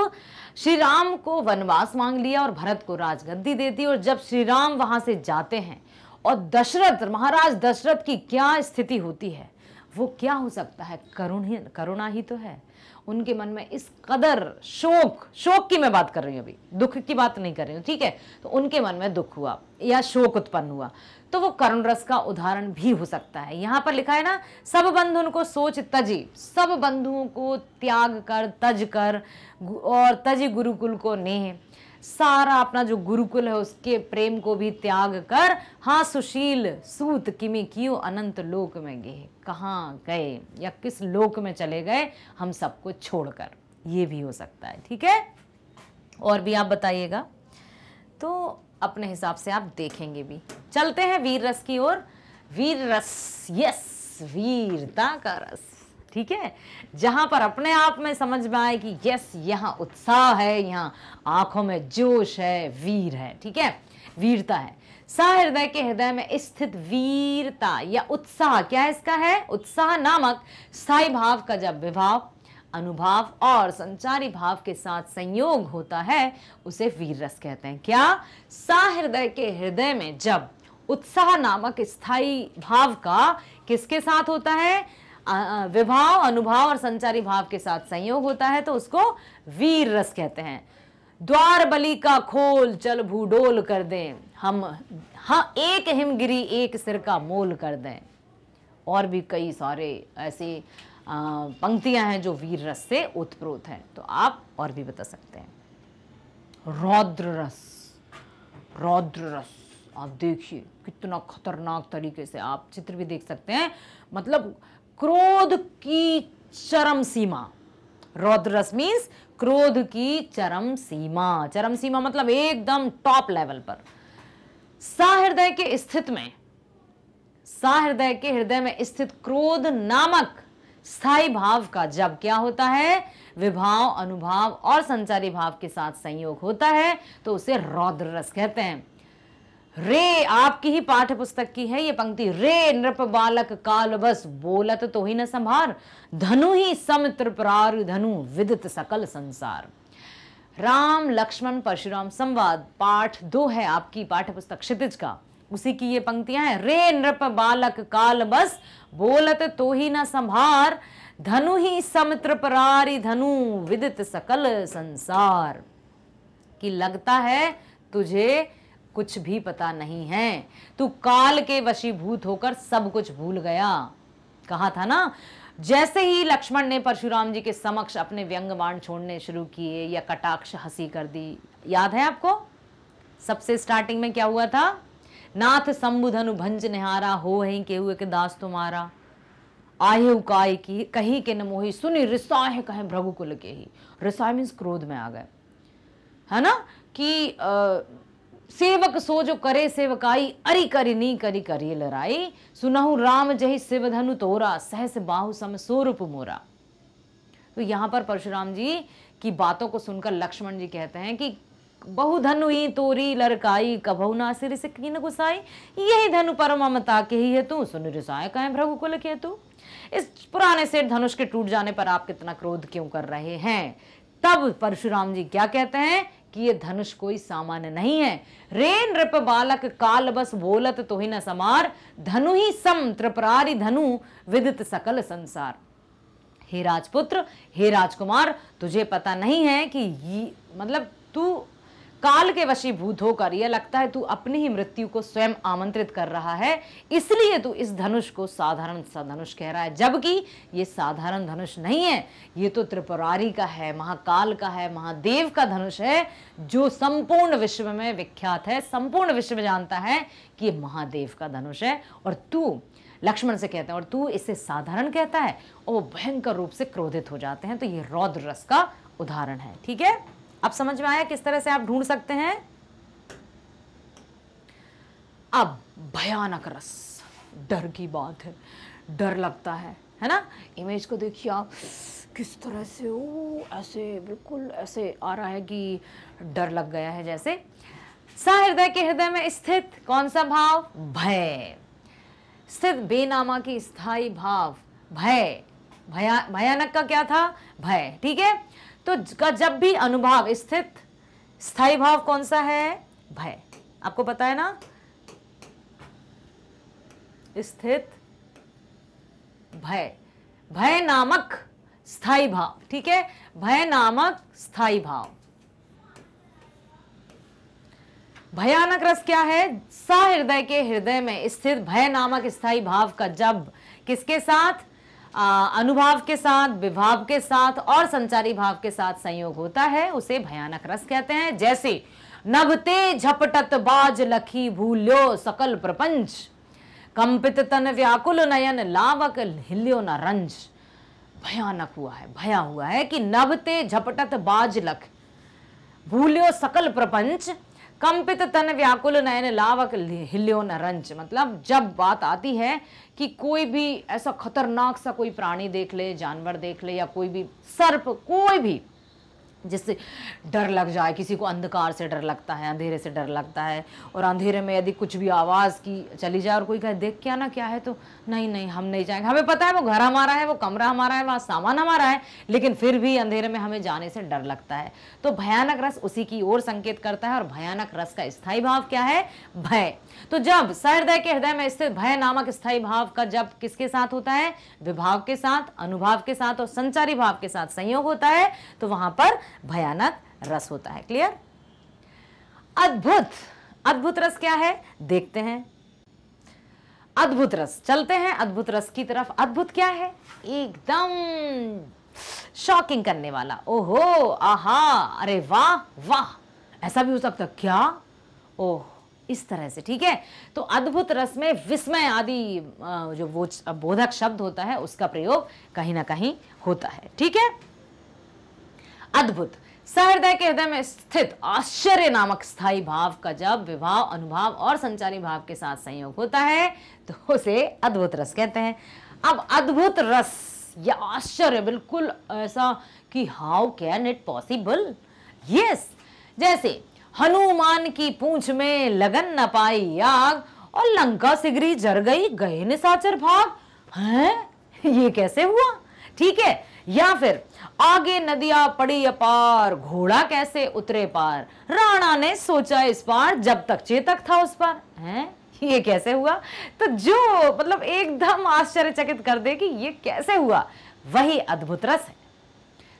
श्री राम को वनवास मांग लिया और भरत को राजगद्दी दे दी और जब श्री राम वहां से जाते हैं और दशरथ महाराज दशरथ की क्या स्थिति होती है वो क्या हो सकता है करुण ही करुणा ही तो है उनके मन में इस कदर शोक शोक की मैं बात कर रही हूँ अभी दुख की बात नहीं कर रही हूँ ठीक है तो उनके मन में दुख हुआ या शोक उत्पन्न हुआ तो वो करुण रस का उदाहरण भी हो सकता है यहाँ पर लिखा है ना सब बंधु उनको सोच तजी सब बंधुओं को त्याग कर तज कर और तजी गुरुकुल को नेह सारा अपना जो गुरुकुल है उसके प्रेम को भी त्याग कर हाँ सुशील सूत किमी क्यों अनंत लोक में गए कहाँ गए या किस लोक में चले गए हम सबको छोड़कर ये भी हो सकता है ठीक है और भी आप बताइएगा तो अपने हिसाब से आप देखेंगे भी चलते हैं वीर रस की ओर वीर रस यस वीरता का रस ठीक है जहां पर अपने आप में समझ में आए कि यस यहां उत्साह है यहां आंखों में जोश है वीर है ठीक है वीरता है सहृदय के हृदय में स्थित वीरता या उत्साह क्या इसका है उत्साह नामक स्थायी भाव का जब विभाव अनुभाव और संचारी भाव के साथ संयोग होता है उसे वीर रस कहते हैं क्या सहृदय के हृदय में जब उत्साह नामक स्थाई भाव का किसके साथ होता है विभाव अनुभाव और संचारी भाव के साथ संयोग होता है तो उसको वीर रस कहते हैं द्वार बली का खोल चल भूडोल कर दें हम हाँ एक हिमगिरी एक सिर का मोल कर दें और भी कई सारे ऐसे पंक्तियां हैं जो वीर रस से उत्प्रोत हैं तो आप और भी बता सकते हैं रौद्र रस रौद्र रस आप देखिए कितना खतरनाक तरीके से आप चित्र भी देख सकते हैं मतलब क्रोध की चरम सीमा रौद्रस मीन्स क्रोध की चरम सीमा चरम सीमा मतलब एकदम टॉप लेवल पर सहृदय के स्थित में सहृदय के हृदय में स्थित क्रोध नामक स्थायी भाव का जब क्या होता है विभाव अनुभाव और संचारी भाव के साथ संयोग होता है तो उसे रौद्र रस कहते हैं रे आपकी ही पाठ्य पुस्तक की है ये पंक्ति रे नृप बालक काल बस बोलत तो ही न संभार धनु ही सम त्रिपरार धनु विदित सकल संसार राम लक्ष्मण परशुराम संवाद पाठ दो है आपकी पाठ्य पुस्तक क्षितिज का उसी की ये पंक्तियां हैं रे नृप बालक काल बस बोलत तो ही न संभार धनु ही सम त्रिपरारी धनु विदित सकल संसार की लगता है तुझे कुछ भी पता नहीं है तू काल के वशीभूत होकर सब कुछ भूल गया कहा था ना जैसे ही लक्ष्मण ने परशुराम जी के समक्ष अपने बाण छोड़ने शुरू किए या कटाक्ष हंसी कर दी याद है आपको सबसे स्टार्टिंग में क्या हुआ था नाथ संबुधनु भंज निहारा हो ही के हुए के दास तुम्हारा आये उकाय की कहीं के न मोही सुनी रिसाय कहे भ्रघु को लगे ही रिसाय मीन्स क्रोध में आ गए है ना कि आ, सेवक सो जो करे सेवकाई अरि करी नी करी करी लड़ाई सुनाहु राम जही धनु तोरा सहस बाहु सम सोरूप मोरा तो यहाँ पर परशुराम जी की बातों को सुनकर लक्ष्मण जी कहते हैं कि बहु धनु ही तोरी लड़काई कभऊ ना सिर से की न गुसाई यही धनु परम ममता के ही है तू सुन रिसाए कहे प्रभु को के तू इस पुराने से धनुष के टूट जाने पर आप कितना क्रोध क्यों कर रहे हैं तब परशुराम जी क्या कहते हैं कि ये धनुष कोई सामान्य नहीं है रेन रिप बालक काल बस बोलत तो ही न समार धनु ही सम त्रिपरारी धनु विदित सकल संसार हे राजपुत्र हे राजकुमार तुझे पता नहीं है कि ये मतलब तू काल के वशीभूत होकर यह लगता है तू अपनी ही मृत्यु को स्वयं आमंत्रित कर रहा है इसलिए तू इस धनुष को साधारण सा धनुष कह रहा है जबकि ये साधारण धनुष नहीं है ये तो त्रिपुरारी का है महाकाल का है महादेव का धनुष है जो संपूर्ण विश्व में विख्यात है संपूर्ण विश्व में जानता है कि ये महादेव का धनुष है और तू लक्ष्मण से कहते हैं और तू इसे साधारण कहता है और वो भयंकर रूप से क्रोधित हो जाते हैं तो ये रौद्र रस का उदाहरण है ठीक है अब समझ में आया किस तरह से आप ढूंढ सकते हैं अब भयानक रस डर की बात है डर लगता है है ना इमेज को देखिए आप किस तरह से ओ ऐसे बिल्कुल ऐसे आ रहा है कि डर लग गया है जैसे सहृदय के हृदय में स्थित कौन सा भाव भय स्थित बेनामा की स्थायी भाव भय भया भयानक का क्या था भय ठीक है तो का जब भी अनुभाव स्थित स्थाई भाव कौन सा है भय आपको पता है ना स्थित भय भय नामक स्थाई भाव ठीक है भय नामक स्थाई भाव भयानक रस क्या है सहृदय के हृदय में स्थित भय नामक स्थाई भाव का जब किसके साथ अनुभाव के साथ विभाव के साथ और संचारी भाव के साथ संयोग होता है उसे भयानक रस कहते हैं जैसे नभते झपटत बाज लखी भूल्यो सकल प्रपंच कंपित तन व्याकुल नयन लावक हिल्यो न रंज भयानक हुआ है भया हुआ है कि नभते झपटत बाज लख भूल्यो सकल प्रपंच कंपित तन व्याकुल नयन लावक हिल्यो न रंज मतलब जब बात आती है कि कोई भी ऐसा खतरनाक सा कोई प्राणी देख ले जानवर देख ले या कोई भी सर्प कोई भी जिससे डर लग जाए किसी को अंधकार से डर लगता है अंधेरे से डर लगता है और अंधेरे में यदि कुछ भी आवाज़ की चली जाए और कोई कहे देख क्या ना क्या है तो नहीं नहीं हम नहीं जाएंगे हमें पता है वो घर हमारा है वो कमरा हमारा है वहाँ सामान हमारा है लेकिन फिर भी अंधेरे में हमें जाने से डर लगता है तो भयानक रस उसी की ओर संकेत करता है और भयानक रस का स्थायी भाव क्या है भय तो जब सहृदय के हृदय में स्थित भय नामक स्थायी भाव का जब किसके साथ होता है विभाव के साथ अनुभाव के साथ और संचारी भाव के साथ संयोग होता है तो वहां पर भयानक रस होता है क्लियर अद्भुत अद्भुत रस क्या है देखते हैं अद्भुत रस चलते हैं अद्भुत रस की तरफ अद्भुत क्या है एकदम शॉकिंग करने वाला ओहो आहा अरे वाह वाह ऐसा भी हो सकता क्या ओह इस तरह से ठीक है तो अद्भुत रस में विस्मय आदि जो वो बोधक शब्द होता है उसका प्रयोग कहीं ना कहीं होता है ठीक है अद्भुत सहृदय के हृदय में स्थित आश्चर्य नामक स्थाई भाव का जब विभाव अनुभाव और संचारी भाव के साथ संयोग होता है तो उसे अद्भुत रस कहते हैं अब अद्भुत रस या आश्चर्य बिल्कुल ऐसा कि how can it possible yes जैसे हनुमान की पूंछ में लगन न पाई आग और लंका सिगरी जर गई गए निशाचर भाग है ये कैसे हुआ ठीक है या फिर आगे नदिया पड़ी अपार घोड़ा कैसे उतरे पार राणा ने सोचा इस पार जब तक चेतक था उस पार है ये कैसे हुआ तो जो मतलब एकदम आश्चर्यचकित कर दे कि ये कैसे हुआ वही अद्भुत रस है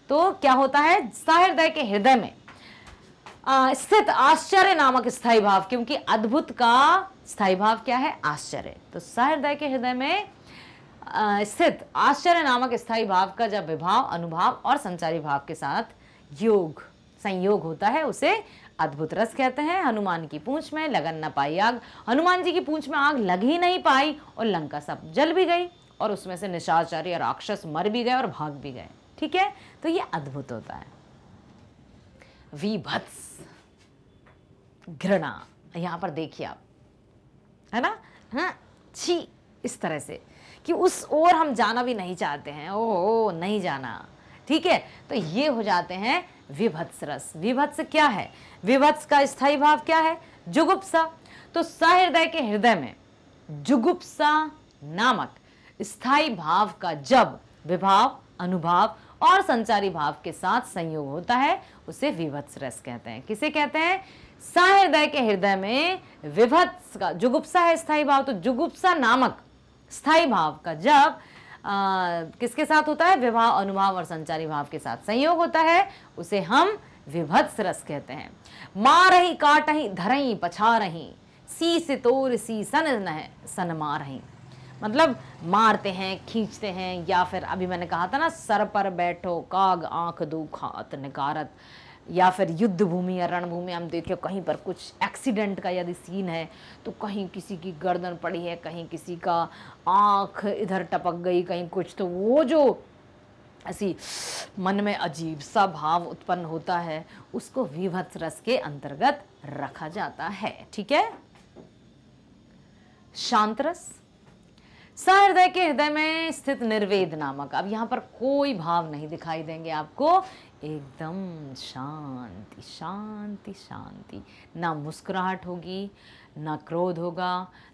तो क्या होता है जाहिर के हृदय में स्थित आश्चर्य नामक स्थायी भाव क्योंकि अद्भुत का स्थाई भाव क्या है आश्चर्य तो सहृदय के हृदय में स्थित आश्चर्य नामक स्थायी भाव का जब विभाव अनुभाव और संचारी भाव के साथ योग संयोग होता है उसे अद्भुत रस कहते हैं हनुमान की पूंछ में लगन न पाई आग हनुमान जी की पूंछ में आग लग ही नहीं पाई और लंका सब जल भी गई और उसमें से निशाचार्य और राक्षस मर भी गए और भाग भी गए ठीक है तो ये अद्भुत होता है विभत्स घृणा यहाँ पर देखिए आप है ना हाँ छी इस तरह से कि उस ओर हम जाना भी नहीं चाहते हैं ओ, ओ नहीं जाना ठीक है तो ये हो जाते हैं विभत्स रस विभत्स क्या है विभत्स का स्थाई भाव क्या है जुगुप्सा तो सहृदय के हृदय में जुगुप्सा नामक स्थायी भाव का जब विभाव अनुभाव और संचारी भाव के साथ संयोग होता है उसे विभत्स रस कहते हैं किसे कहते हैं साहृदय के हृदय में विभत्स का जुगुप्सा है स्थाई भाव तो जुगुप्सा नामक स्थाई भाव का जब किसके साथ होता है विवाह अनुभाव और संचारी भाव के साथ संयोग होता है उसे हम विभत्स रस कहते हैं मारही काटही धरही रही सी से तोर सी सन सन मारही मतलब मारते हैं खींचते हैं या फिर अभी मैंने कहा था ना सर पर बैठो काग आंख दू खात निकारत या फिर युद्ध भूमि या रणभूमि हम देखें कहीं पर कुछ एक्सीडेंट का यदि सीन है तो कहीं किसी की गर्दन पड़ी है कहीं किसी का आँख इधर टपक गई कहीं कुछ तो वो जो ऐसी मन में अजीब सा भाव उत्पन्न होता है उसको विभत्स रस के अंतर्गत रखा जाता है ठीक है शांत रस सहृदय के हृदय में स्थित निर्वेद नामक अब यहाँ पर कोई भाव नहीं दिखाई देंगे आपको एकदम शांति शांति शांति ना मुस्कुराहट होगी ना क्रोध होगा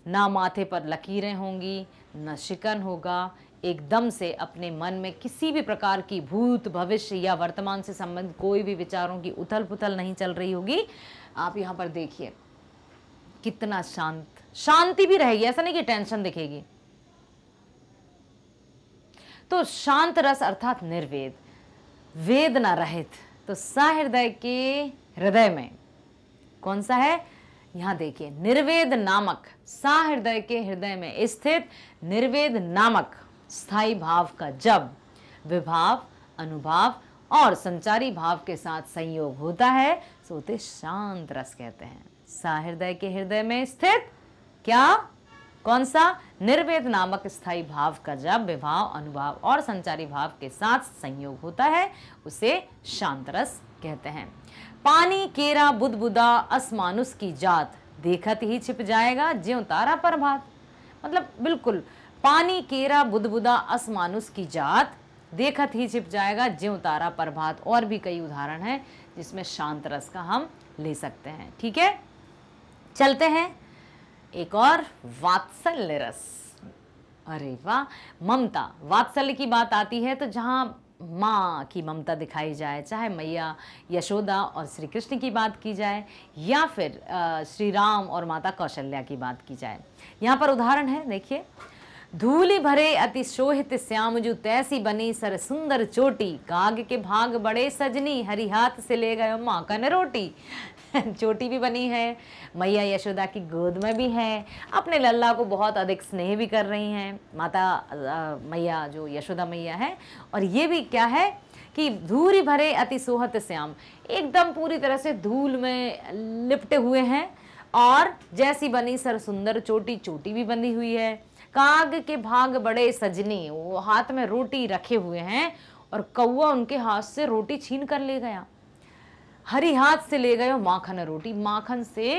ना माथे पर लकीरें होंगी ना शिकन होगा एकदम से अपने मन में किसी भी प्रकार की भूत भविष्य या वर्तमान से संबंध कोई भी विचारों की उथल पुथल नहीं चल रही होगी आप यहाँ पर देखिए कितना शांत शांति भी रहेगी ऐसा नहीं कि टेंशन दिखेगी तो शांत रस अर्थात निर्वेद वेदना रहित तो सहृदय के हृदय में कौन सा है यहां देखिए निर्वेद नामक सहृदय के हृदय में स्थित निर्वेद नामक स्थाई भाव का जब विभाव अनुभाव और संचारी भाव के साथ संयोग होता है सोते शांत रस कहते हैं सहृदय के हृदय में स्थित क्या कौन सा निर्वेद नामक स्थायी भाव का जब विभाव अनुभाव और संचारी भाव के साथ संयोग होता है उसे शांतरस कहते हैं पानी केरा बुदबुदा असमानुष की जात देखत ही छिप जाएगा ज्यो तारा प्रभात मतलब बिल्कुल पानी केरा बुदबुदा असमानुष की जात देखत ही छिप जाएगा ज्यो तारा प्रभात और भी कई उदाहरण हैं जिसमें शांतरस का हम ले सकते हैं ठीक है चलते हैं एक और वात्सल्य रस अरे वाह ममता वात्सल्य की बात आती है तो जहाँ माँ की ममता दिखाई जाए चाहे मैया यशोदा और श्री कृष्ण की बात की जाए या फिर श्री राम और माता कौशल्या की बात की जाए यहाँ पर उदाहरण है देखिए धूलि भरे अति शोहित श्याम जो तैसी बनी सर सुंदर चोटी काग के भाग बड़े सजनी हरी हाथ से ले गए माँ का नरोटी चोटी भी बनी है मैया यशोदा की गोद में भी है अपने लल्ला को बहुत अधिक स्नेह भी कर रही हैं माता मैया जो यशोदा मैया है और ये भी क्या है कि धूरी भरे अति सोहत श्याम एकदम पूरी तरह से धूल में लिपटे हुए हैं और जैसी बनी सर सुंदर चोटी चोटी भी बनी हुई है काग के भाग बड़े सजनी वो हाथ में रोटी रखे हुए हैं और कौआ उनके हाथ से रोटी छीन कर ले गया हरी हाथ से ले गए हो माखन और रोटी माखन से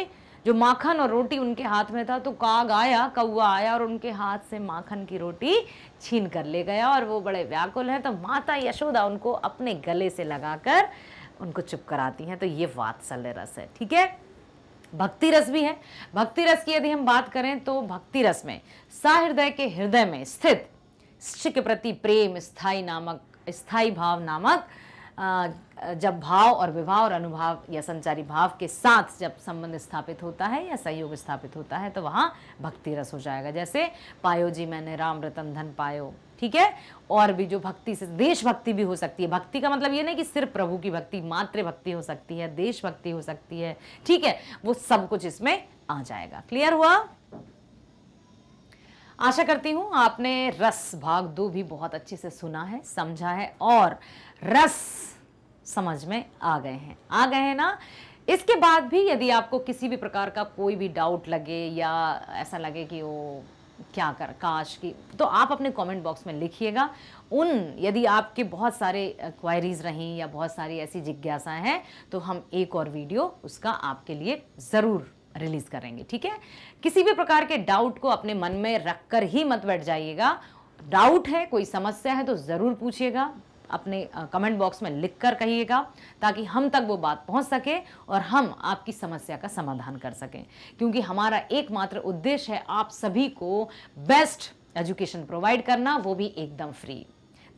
जो माखन और रोटी उनके हाथ में था तो काग आया कौआ आया और उनके हाथ से माखन की रोटी छीन कर ले गया और वो बड़े व्याकुल हैं तो माता यशोदा उनको अपने गले से लगाकर उनको चुप कराती हैं तो ये वात्सल्य रस है ठीक है भक्ति रस भी है भक्ति रस की यदि हम बात करें तो भक्ति रस में सहृदय के हृदय में स्थित शिष्य के प्रति प्रेम स्थाई नामक स्थाई भाव नामक जब भाव और विभाव और अनुभाव या संचारी भाव के साथ जब संबंध स्थापित होता है या संयोग स्थापित होता है तो वहाँ भक्ति रस हो जाएगा जैसे पायो जी मैंने राम रतन धन पायो ठीक है और भी जो भक्ति से देशभक्ति भी हो सकती है भक्ति का मतलब ये नहीं कि सिर्फ प्रभु की भक्ति मात्र भक्ति हो सकती है देशभक्ति हो सकती है ठीक है वो सब कुछ इसमें आ जाएगा क्लियर हुआ आशा करती हूँ आपने रस भाग दो भी बहुत अच्छे से सुना है समझा है और रस समझ में आ गए हैं आ गए हैं ना इसके बाद भी यदि आपको किसी भी प्रकार का कोई भी डाउट लगे या ऐसा लगे कि वो क्या कर काश की तो आप अपने कमेंट बॉक्स में लिखिएगा उन यदि आपके बहुत सारे क्वायरीज रहीं या बहुत सारी ऐसी जिज्ञासाएं हैं तो हम एक और वीडियो उसका आपके लिए ज़रूर रिलीज़ करेंगे ठीक है किसी भी प्रकार के डाउट को अपने मन में रख कर ही मत बैठ जाइएगा डाउट है कोई समस्या है तो ज़रूर पूछिएगा अपने कमेंट बॉक्स में लिख कर कहिएगा ताकि हम तक वो बात पहुंच सके और हम आपकी समस्या का समाधान कर सकें क्योंकि हमारा एकमात्र उद्देश्य है आप सभी को बेस्ट एजुकेशन प्रोवाइड करना वो भी एकदम फ्री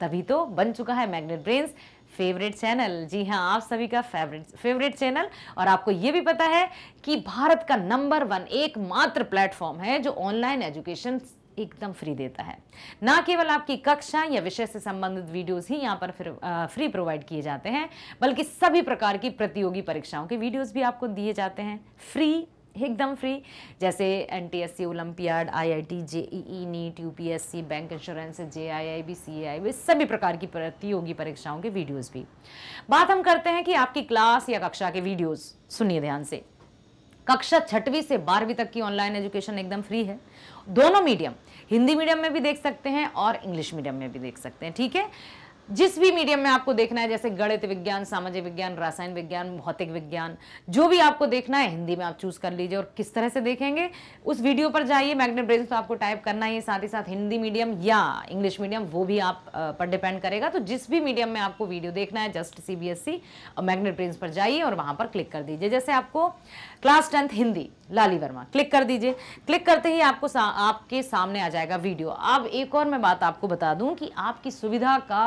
तभी तो बन चुका है मैग्नेट ब्रेन्स फेवरेट चैनल जी हाँ आप सभी का फेवरेट फेवरेट चैनल और आपको ये भी पता है कि भारत का नंबर वन एकमात्र प्लेटफॉर्म है जो ऑनलाइन एजुकेशन एकदम फ्री देता है ना केवल आपकी कक्षा या विषय से संबंधित वीडियोस ही यहाँ पर फिर फ्री प्रोवाइड किए जाते हैं बल्कि सभी प्रकार की प्रतियोगी परीक्षाओं के वीडियोस भी आपको दिए जाते हैं फ्री एकदम फ्री जैसे N T S C olympiad I I T J E E NEET U P S C bank insurance J A I I B C A I प्रकार की प्रतियोगी परीक्षाओं के वीडियोस भी बात हम करते हैं कि आपकी क्लास या कक्षा के वीडियोस सुनिए ध्यान से कक्षा छठवीं से बारहवीं तक की ऑनलाइन एजुकेशन एकदम फ्री है दोनों मीडियम हिंदी मीडियम में भी देख सकते हैं और इंग्लिश मीडियम में भी देख सकते हैं ठीक है जिस भी मीडियम में आपको देखना है जैसे गणित विज्ञान सामाजिक विज्ञान रासायन विज्ञान भौतिक विज्ञान जो भी आपको देखना है हिंदी में आप चूज कर लीजिए और किस तरह से देखेंगे उस वीडियो पर जाइए मैग्नेट ब्रेन तो आपको टाइप करना ही साथ ही साथ हिंदी मीडियम या इंग्लिश मीडियम वो भी आप पर डिपेंड करेगा तो जिस भी मीडियम में आपको वीडियो देखना है just C B S C Magnet Brains पर जाइए और वहाँ पर क्लिक कर दीजिए जैसे आपको class tenth Hindi Lali Verma click कर दीजिए क्लिक करते ही आपको सा, आपके सामने आ जाएगा वीडियो अब एक और मैं बात आपको बता दूं कि आपकी सुविधा का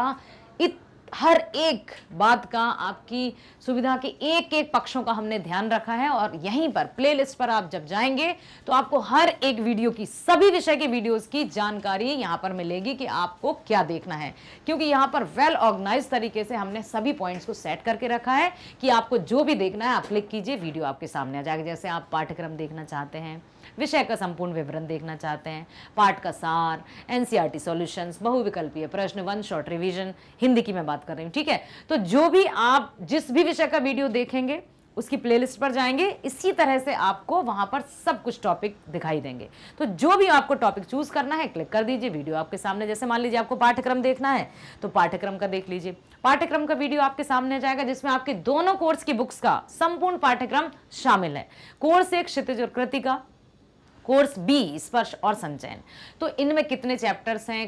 इतना हर एक बात का आपकी सुविधा के एक एक पक्षों का हमने ध्यान रखा है और यहीं पर प्लेलिस्ट पर आप जब जाएंगे तो आपको हर एक वीडियो की सभी विषय के वीडियोस की जानकारी यहाँ पर मिलेगी कि आपको क्या देखना है क्योंकि यहाँ पर वेल ऑर्गेनाइज तरीके से हमने सभी पॉइंट्स को सेट करके रखा है कि आपको जो भी देखना है आप क्लिक कीजिए वीडियो आपके सामने आ जाएगा जैसे आप पाठ्यक्रम देखना चाहते हैं विषय का संपूर्ण विवरण देखना चाहते हैं पाठ का सार एन सी सॉल्यूशंस बहुविकल्पीय प्रश्न वन शॉर्ट रिविजन हिंदी की मैं बात कर रही हूँ ठीक है तो जो भी आप जिस भी विषय का वीडियो देखेंगे उसकी प्लेलिस्ट पर जाएंगे इसी तरह से आपको वहां पर सब कुछ टॉपिक दिखाई देंगे तो जो भी आपको टॉपिक चूज करना है क्लिक कर दीजिए वीडियो आपके सामने जैसे मान लीजिए आपको पाठ्यक्रम देखना है तो पाठ्यक्रम का देख लीजिए पाठ्यक्रम का वीडियो आपके सामने जाएगा जिसमें आपके दोनों कोर्स की बुक्स का संपूर्ण पाठ्यक्रम शामिल है कोर्स एक क्षितिज और कृतिका कोर्स बी स्पर्श और संचयन तो इनमें कितने चैप्टर्स हैं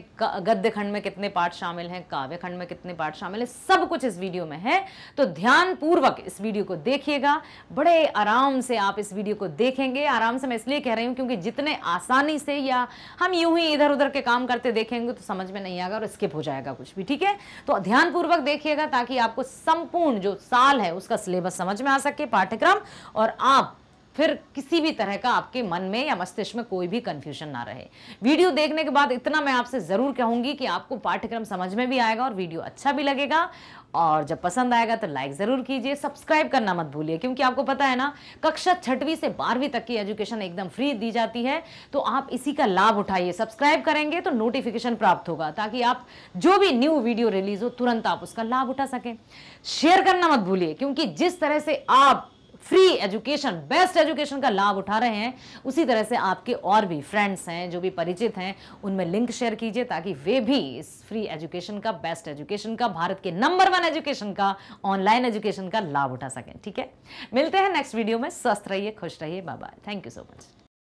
गद्य खंड में कितने पाठ शामिल हैं काव्य खंड में कितने पाठ शामिल हैं सब कुछ इस वीडियो में है तो ध्यानपूर्वक इस वीडियो को देखिएगा बड़े आराम से आप इस वीडियो को देखेंगे आराम से मैं इसलिए कह रही हूँ क्योंकि जितने आसानी से या हम यूं ही इधर उधर के काम करते देखेंगे तो समझ में नहीं आएगा और स्किप हो जाएगा कुछ भी ठीक है तो ध्यानपूर्वक देखिएगा ताकि आपको संपूर्ण जो साल है उसका सिलेबस समझ में आ सके पाठ्यक्रम और आप फिर किसी भी तरह का आपके मन में या मस्तिष्क में कोई भी कन्फ्यूजन ना रहे वीडियो देखने के बाद इतना मैं आपसे ज़रूर कहूँगी कि आपको पाठ्यक्रम समझ में भी आएगा और वीडियो अच्छा भी लगेगा और जब पसंद आएगा तो लाइक ज़रूर कीजिए सब्सक्राइब करना मत भूलिए क्योंकि आपको पता है ना कक्षा छठवीं से बारहवीं तक की एजुकेशन एकदम फ्री दी जाती है तो आप इसी का लाभ उठाइए सब्सक्राइब करेंगे तो नोटिफिकेशन प्राप्त होगा ताकि आप जो भी न्यू वीडियो रिलीज हो तुरंत आप उसका लाभ उठा सकें शेयर करना मत भूलिए क्योंकि जिस तरह से आप फ्री एजुकेशन बेस्ट एजुकेशन का लाभ उठा रहे हैं उसी तरह से आपके और भी फ्रेंड्स हैं जो भी परिचित हैं उनमें लिंक शेयर कीजिए ताकि वे भी इस फ्री एजुकेशन का बेस्ट एजुकेशन का भारत के नंबर वन एजुकेशन का ऑनलाइन एजुकेशन का लाभ उठा सकें ठीक है मिलते हैं नेक्स्ट वीडियो में स्वस्थ रहिए खुश रहिए बाबा थैंक यू सो मच